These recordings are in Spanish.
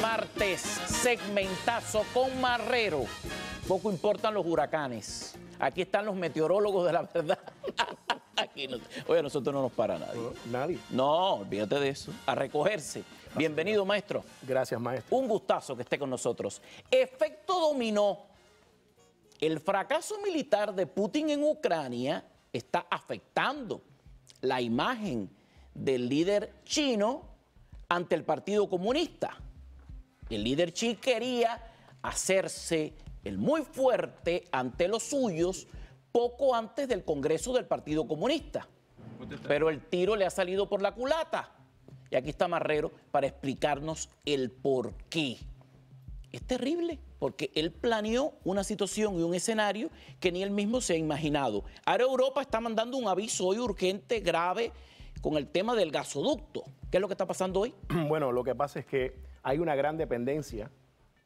martes, segmentazo con Marrero. Poco importan los huracanes. Aquí están los meteorólogos de la verdad. oye, a nosotros no nos para nadie. Nadie. No, olvídate de eso. A recogerse. Bienvenido, maestro. Gracias, maestro. Un gustazo que esté con nosotros. Efecto dominó. El fracaso militar de Putin en Ucrania está afectando la imagen del líder chino ante el Partido Comunista. El líder Chi quería hacerse el muy fuerte ante los suyos poco antes del Congreso del Partido Comunista. Pero el tiro le ha salido por la culata. Y aquí está Marrero para explicarnos el por qué. Es terrible, porque él planeó una situación y un escenario que ni él mismo se ha imaginado. Ahora Europa está mandando un aviso hoy urgente, grave, con el tema del gasoducto. ¿Qué es lo que está pasando hoy? Bueno, lo que pasa es que hay una gran dependencia.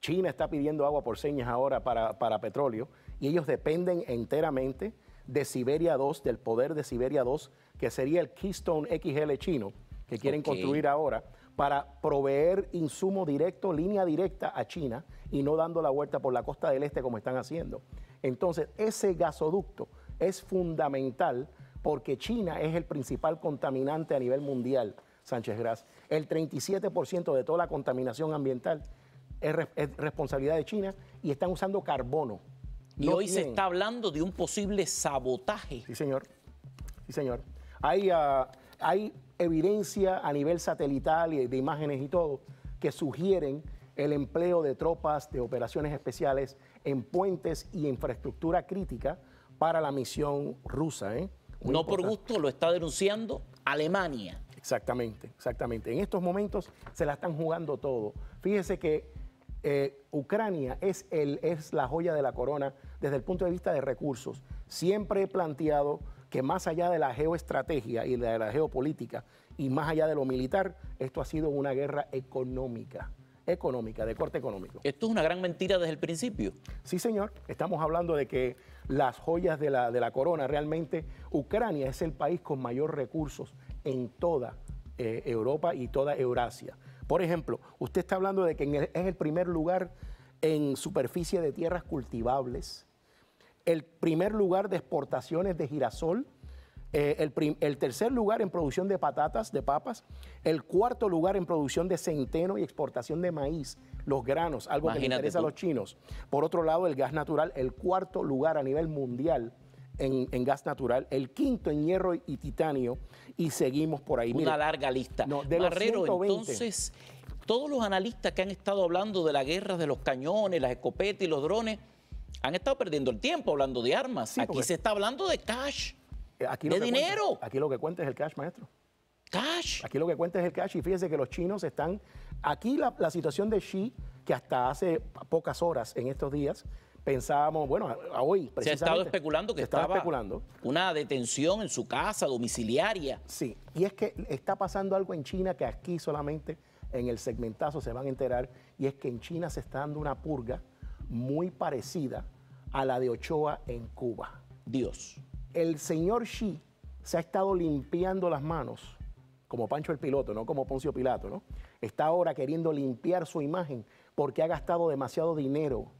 China está pidiendo agua por señas ahora para, petróleo y ellos dependen enteramente de Siberia 2, del poder de Siberia 2, que sería el Keystone XL chino que quieren construir ahora para proveer insumo directo, línea directa a China y no dando la vuelta por la costa del este como están haciendo. Entonces, ese gasoducto es fundamental porque China es el principal contaminante a nivel mundial Sánchez Gras. El 37% de toda la contaminación ambiental es, responsabilidad de China y están usando carbono. Y hoy se está hablando de un posible sabotaje. Sí, señor. Sí, señor. Hay, ah, hay evidencia a nivel satelital y de imágenes y todo que sugieren el empleo de tropas de operaciones especiales en puentes y infraestructura crítica para la misión rusa. ¿eh? No por gusto lo está denunciando Alemania. Exactamente, exactamente. En estos momentos se la están jugando todo. Fíjese que eh, Ucrania es, el, es la joya de la corona desde el punto de vista de recursos. Siempre he planteado que más allá de la geoestrategia y de la geopolítica y más allá de lo militar, esto ha sido una guerra económica económica, de corte económico. Esto es una gran mentira desde el principio. Sí, señor. Estamos hablando de que las joyas de la, de la corona, realmente Ucrania es el país con mayor recursos en toda eh, Europa y toda Eurasia. Por ejemplo, usted está hablando de que es el primer lugar en superficie de tierras cultivables, el primer lugar de exportaciones de girasol, eh, el, tercer lugar en producción de patatas, de papas, el cuarto lugar en producción de centeno y exportación de maíz, los granos, algo que interesa a los chinos. Por otro lado, el gas natural, el cuarto lugar a nivel mundial en, gas natural, el quinto en hierro y titanio, y seguimos por ahí. Una larga lista. No, entonces, todos los analistas que han estado hablando de la guerra de los cañones, las escopetas y los drones, han estado perdiendo el tiempo hablando de armas. aquí se está hablando de cash, eh, aquí de dinero. aquí lo que cuenta es el cash, maestro. Cash. Aquí lo que cuenta es el cash y fíjese que los chinos están... Aquí la situación de Xi, que hasta hace pocas horas en estos días, pensábamos, bueno, hoy precisamente. Se ha estado especulando que estaba especulando. una detención en su casa, domiciliaria. Sí, y es que está pasando algo en China que aquí solamente en el segmentazo se van a enterar, y es que en China se está dando una purga muy parecida a la de Ochoa en Cuba. Dios. El señor Xi se ha estado limpiando las manos, como Pancho el Piloto, no como Poncio Pilato, ¿no? Está ahora queriendo limpiar su imagen porque ha gastado demasiado dinero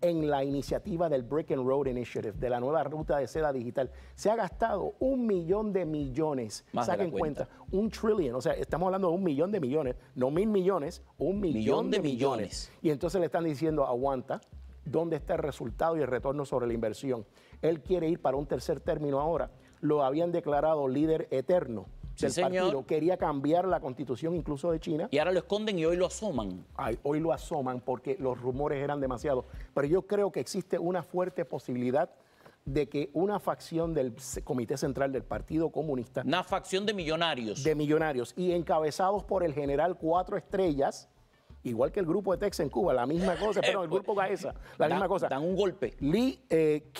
en la iniciativa del Brick and Road Initiative, de la nueva ruta de seda digital. Se ha gastado un millón de millones. Más Saquen cuenta. un trillion. O sea, estamos hablando de un millón de millones, no mil millones, un millón, de, millones. millones. Y entonces le están diciendo, aguanta, ¿dónde está el resultado y el retorno sobre la inversión? Él quiere ir para un tercer término ahora. Lo habían declarado líder eterno partido quería cambiar la constitución incluso de China. Y ahora lo esconden y hoy lo asoman. hoy lo asoman porque los rumores eran demasiados. Pero yo creo que existe una fuerte posibilidad de que una facción del Comité Central del Partido Comunista... Una facción de millonarios. De millonarios. Y encabezados por el general Cuatro Estrellas, igual que el grupo de Texas en Cuba, la misma cosa, pero el grupo Gaesa, la misma cosa. Dan un golpe. Li eh,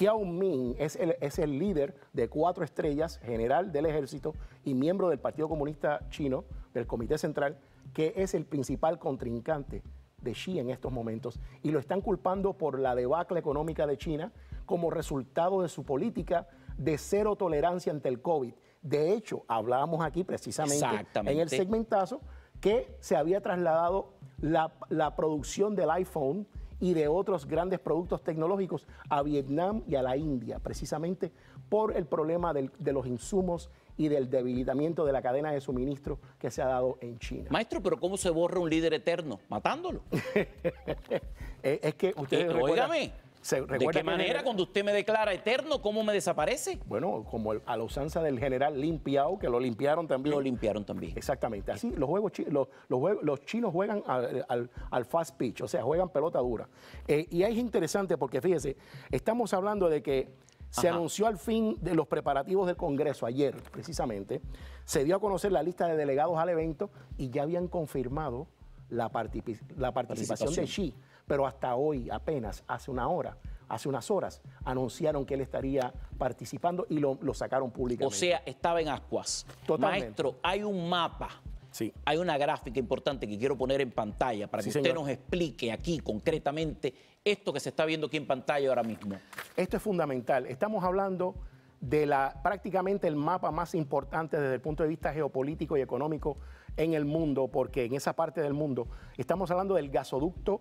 es el, es el líder de cuatro estrellas, general del ejército y miembro del Partido Comunista Chino, del Comité Central, que es el principal contrincante de Xi en estos momentos y lo están culpando por la debacle económica de China como resultado de su política de cero tolerancia ante el COVID. De hecho, hablábamos aquí precisamente en el segmentazo que se había trasladado la, producción del iPhone y de otros grandes productos tecnológicos a Vietnam y a la India, precisamente por el problema de los insumos y del debilitamiento de la cadena de suministro que se ha dado en China. Maestro, pero ¿cómo se borra un líder eterno? Matándolo. es que usted. ¿De qué manera? cuando usted me declara eterno, ¿cómo me desaparece? Bueno, como a la usanza del general limpiado, que lo limpiaron también. Lo limpiaron también. Exactamente. Así los, juegos, los, chinos juegan al, fast pitch, o sea, juegan pelota dura. Eh, y es interesante porque, fíjese, estamos hablando de que se anunció al fin de los preparativos del Congreso ayer, precisamente. Se dio a conocer la lista de delegados al evento y ya habían confirmado la, participación, participación de Xi pero hasta hoy, apenas hace una hora, hace unas horas, anunciaron que él estaría participando y lo, sacaron públicamente. O sea, estaba en ascuas. Totalmente. Maestro, hay un mapa. Hay una gráfica importante que quiero poner en pantalla para que usted nos explique aquí concretamente esto que se está viendo aquí en pantalla ahora mismo. Esto es fundamental. Estamos hablando de la, prácticamente el mapa más importante desde el punto de vista geopolítico y económico en el mundo, porque en esa parte del mundo estamos hablando del gasoducto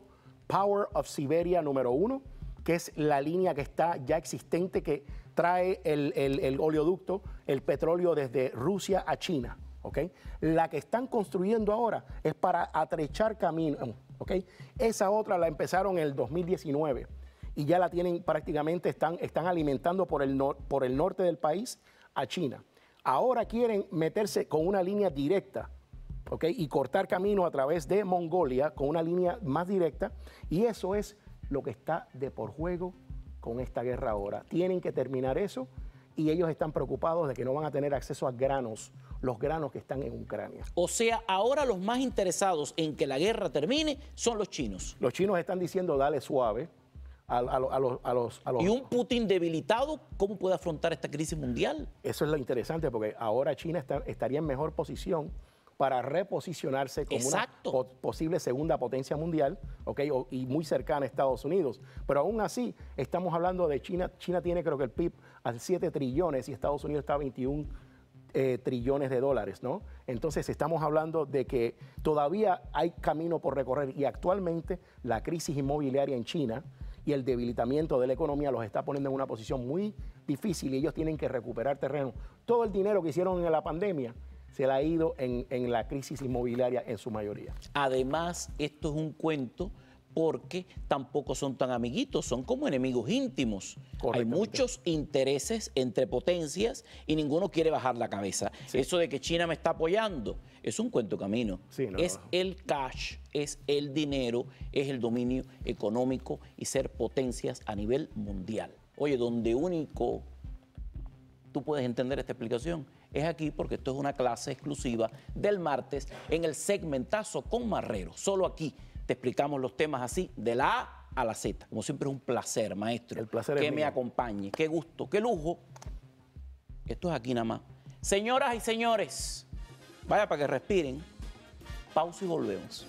Power of Siberia número uno, que es la línea que está ya existente que trae el, oleoducto, el petróleo desde Rusia a China. La que están construyendo ahora es para atrechar camino. Esa otra la empezaron en el 2019 y ya la tienen prácticamente, están, están alimentando por el, por el norte del país a China. Ahora quieren meterse con una línea directa y cortar camino a través de Mongolia con una línea más directa. Y eso es lo que está de por juego con esta guerra ahora. Tienen que terminar eso y ellos están preocupados de que no van a tener acceso a granos, los granos que están en Ucrania. O sea, ahora los más interesados en que la guerra termine son los chinos. Los chinos están diciendo dale suave. A, los, ¿Y un Putin debilitado cómo puede afrontar esta crisis mundial? Eso es lo interesante, porque ahora China estaría en mejor posición para reposicionarse como una posible segunda potencia mundial, y muy cercana a Estados Unidos. Pero aún así, estamos hablando de China. China tiene creo que el PIB a 7 trillones y Estados Unidos está a 21 eh, trillones de dólares, ¿no? Entonces estamos hablando de que todavía hay camino por recorrer y actualmente la crisis inmobiliaria en China y el debilitamiento de la economía los está poniendo en una posición muy difícil y ellos tienen que recuperar terreno. Todo el dinero que hicieron en la pandemia se la ha ido en, la crisis inmobiliaria en su mayoría. Además, esto es un cuento porque tampoco son tan amiguitos, son como enemigos íntimos. Hay muchos intereses entre potencias y ninguno quiere bajar la cabeza. Eso de que China me está apoyando es un cuento camino. es el cash, es el dinero, es el dominio económico y ser potencias a nivel mundial. Oye, donde único tú puedes entender esta explicación es aquí porque esto es una clase exclusiva del martes en el segmentazo con Marrero. Solo aquí te explicamos los temas así, de la A a la Z. Como siempre es un placer, maestro. El placer Que me acompañe. Qué gusto, qué lujo. Esto es aquí nada más. Señoras y señores, vaya para que respiren. Pausa y volvemos.